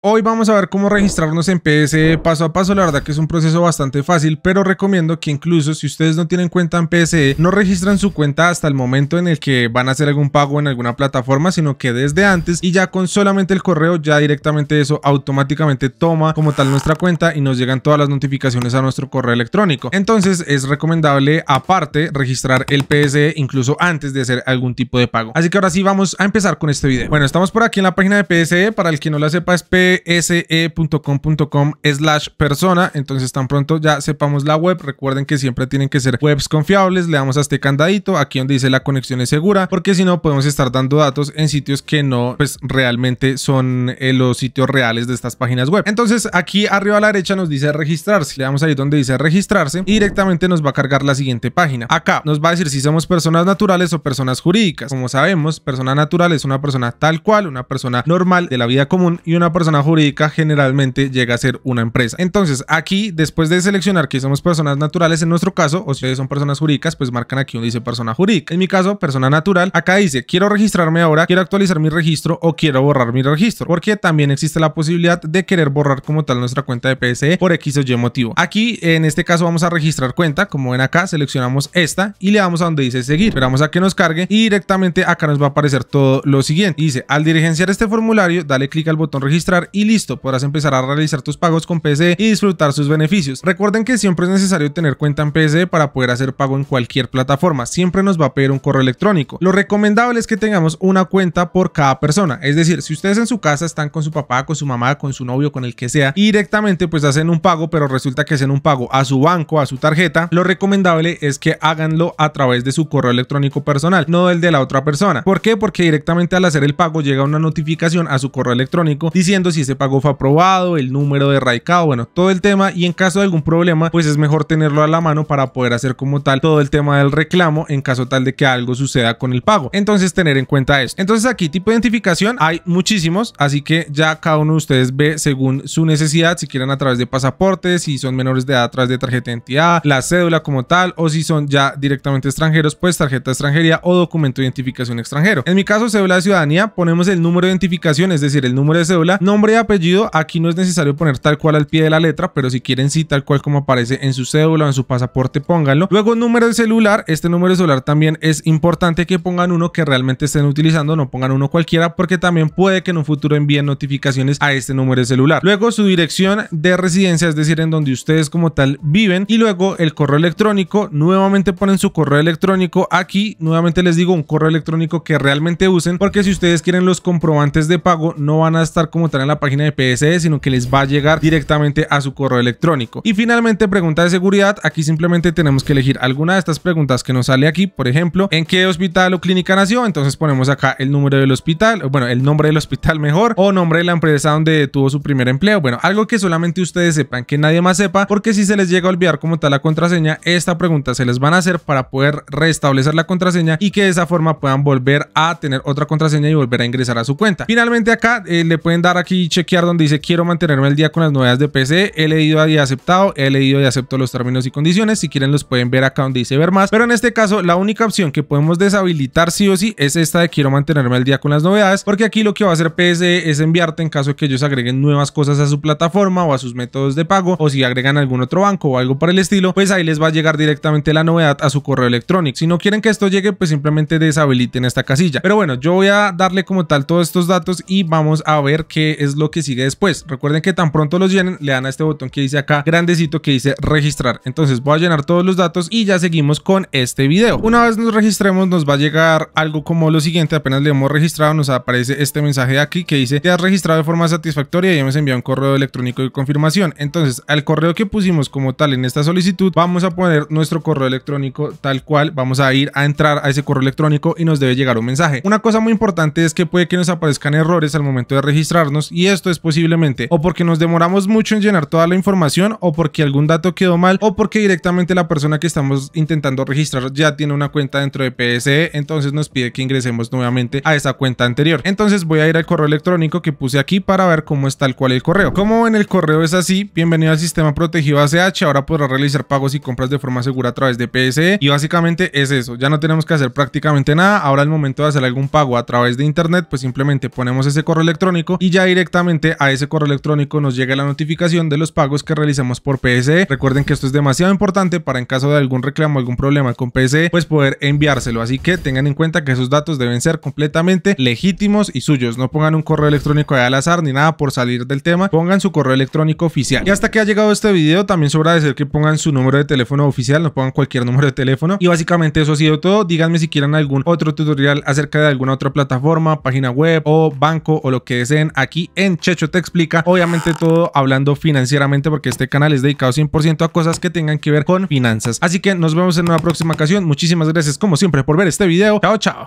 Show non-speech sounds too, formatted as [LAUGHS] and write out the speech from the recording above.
Hoy vamos a ver cómo registrarnos en PSE paso a paso, la verdad que es un proceso bastante fácil, pero recomiendo que incluso si ustedes no tienen cuenta en PSE, no registran su cuenta hasta el momento en el que van a hacer algún pago en alguna plataforma, sino que desde antes y ya con solamente el correo, ya directamente eso automáticamente toma como tal nuestra cuenta y nos llegan todas las notificaciones a nuestro correo electrónico. Entonces es recomendable aparte registrar el PSE incluso antes de hacer algún tipo de pago. Así que ahora sí vamos a empezar con este video. Bueno, estamos por aquí en la página de PSE, para el que no la sepa es PSE se.com.com slash persona. Entonces tan pronto ya sepamos la web, recuerden que siempre tienen que ser webs confiables. Le damos a este candadito aquí donde dice la conexión es segura, porque si no podemos estar dando datos en sitios que no pues realmente son eh, los sitios reales de estas páginas web. Entonces aquí arriba a la derecha nos dice registrarse. Le damos ahí donde dice registrarse y directamente nos va a cargar la siguiente página. Acá nos va a decir si somos personas naturales o personas jurídicas. Como sabemos, persona natural es una persona tal cual, una persona normal de la vida común y una persona jurídica generalmente llega a ser una empresa. Entonces, aquí, después de seleccionar que somos personas naturales, en nuestro caso, o si ustedes son personas jurídicas, pues marcan aquí donde dice persona jurídica. En mi caso, persona natural, acá dice, quiero registrarme ahora, quiero actualizar mi registro o quiero borrar mi registro, porque también existe la posibilidad de querer borrar como tal nuestra cuenta de PSE por X o Y motivo. Aquí, en este caso, vamos a registrar cuenta, como ven acá, seleccionamos esta y le damos a donde dice seguir. Esperamos a que nos cargue y directamente acá nos va a aparecer todo lo siguiente. Dice, al dirigenciar este formulario, dale clic al botón registrar y listo, podrás empezar a realizar tus pagos con PC y disfrutar sus beneficios. Recuerden que siempre es necesario tener cuenta en PC para poder hacer pago en cualquier plataforma, siempre nos va a pedir un correo electrónico. Lo recomendable es que tengamos una cuenta por cada persona, es decir, si ustedes en su casa están con su papá, con su mamá, con su novio, con el que sea, y directamente pues hacen un pago, pero resulta que hacen un pago a su banco, a su tarjeta, lo recomendable es que háganlo a través de su correo electrónico personal, no el de la otra persona. ¿Por qué? Porque directamente al hacer el pago llega una notificación a su correo electrónico diciendo si si ese pago fue aprobado, el número de radicado, bueno, todo el tema y en caso de algún problema, pues es mejor tenerlo a la mano para poder hacer como tal todo el tema del reclamo en caso tal de que algo suceda con el pago. Entonces tener en cuenta esto. Entonces aquí tipo de identificación hay muchísimos, así que ya cada uno de ustedes ve según su necesidad, si quieren a través de pasaportes, si son menores de edad a través de tarjeta de identidad, la cédula como tal o si son ya directamente extranjeros, pues tarjeta de extranjería o documento de identificación extranjero. En mi caso cédula de ciudadanía ponemos el número de identificación, es decir, el número de cédula, nombre de apellido, aquí no es necesario poner tal cual al pie de la letra, pero si quieren sí, tal cual como aparece en su cédula o en su pasaporte, pónganlo. Luego número de celular, este número de celular también es importante que pongan uno que realmente estén utilizando, no pongan uno cualquiera, porque también puede que en un futuro envíen notificaciones a este número de celular. Luego su dirección de residencia, es decir, en donde ustedes como tal viven. Y luego el correo electrónico, nuevamente ponen su correo electrónico aquí, nuevamente les digo un correo electrónico que realmente usen, porque si ustedes quieren los comprobantes de pago, no van a estar como tal en la página de PSE, sino que les va a llegar directamente a su correo electrónico. Y finalmente, pregunta de seguridad. Aquí simplemente tenemos que elegir alguna de estas preguntas que nos sale aquí. Por ejemplo, ¿en qué hospital o clínica nació? Entonces ponemos acá el número del hospital, bueno, el nombre del hospital [LAUGHS] mejor, o nombre de la empresa donde tuvo su primer empleo. Bueno, algo que solamente ustedes sepan, que nadie más sepa, porque si se les llega a olvidar como está la contraseña, esta pregunta se les van a hacer para poder restablecer la contraseña y que de esa forma puedan volver a tener otra contraseña y volver a ingresar a su cuenta. Finalmente acá eh, le pueden dar aquí chequear donde dice quiero mantenerme al día con las novedades de PC, he leído y aceptado, he leído y acepto los términos y condiciones, si quieren los pueden ver acá donde dice ver más, pero en este caso la única opción que podemos deshabilitar sí o sí es esta de quiero mantenerme al día con las novedades, porque aquí lo que va a hacer PSE es enviarte en caso de que ellos agreguen nuevas cosas a su plataforma o a sus métodos de pago, o si agregan algún otro banco o algo por el estilo, pues ahí les va a llegar directamente la novedad a su correo electrónico. Si no quieren que esto llegue, pues simplemente deshabiliten esta casilla. Pero bueno, yo voy a darle como tal todos estos datos y vamos a ver qué es lo que sigue después. Recuerden que tan pronto los llenen, le dan a este botón que dice acá, grandecito que dice registrar. Entonces voy a llenar todos los datos y ya seguimos con este video. Una vez nos registremos, nos va a llegar algo como lo siguiente. Apenas le hemos registrado, nos aparece este mensaje de aquí que dice, te has registrado de forma satisfactoria y hemos enviado un correo electrónico de confirmación. Entonces, al correo que pusimos como tal en esta solicitud, vamos a poner nuestro correo electrónico tal cual. Vamos a ir a entrar a ese correo electrónico y nos debe llegar un mensaje. Una cosa muy importante es que puede que nos aparezcan errores al momento de registrarnos y esto es posiblemente o porque nos demoramos mucho en llenar toda la información o porque algún dato quedó mal o porque directamente la persona que estamos intentando registrar ya tiene una cuenta dentro de PSE, entonces nos pide que ingresemos nuevamente a esa cuenta anterior. Entonces voy a ir al correo electrónico que puse aquí para ver cómo está el cual el correo. Como en el correo es así, bienvenido al sistema protegido ACH, ahora podrá realizar pagos y compras de forma segura a través de PSE y básicamente es eso, ya no tenemos que hacer prácticamente nada, ahora el momento de hacer algún pago a través de internet, pues simplemente ponemos ese correo electrónico y ya directamente directamente a ese correo electrónico nos llega la notificación de los pagos que realizamos por PSE. Recuerden que esto es demasiado importante para en caso de algún reclamo, algún problema con PSE, pues poder enviárselo. Así que tengan en cuenta que esos datos deben ser completamente legítimos y suyos. No pongan un correo electrónico de al azar ni nada por salir del tema. Pongan su correo electrónico oficial. Y hasta que ha llegado este video, también sobra decir que pongan su número de teléfono oficial, no pongan cualquier número de teléfono. Y básicamente eso ha sido todo. Díganme si quieren algún otro tutorial acerca de alguna otra plataforma, página web o banco o lo que deseen aquí en Checho Te Explica. Obviamente todo hablando financieramente porque este canal es dedicado 100% a cosas que tengan que ver con finanzas. Así que nos vemos en una próxima ocasión. Muchísimas gracias como siempre por ver este video. Chao, chao.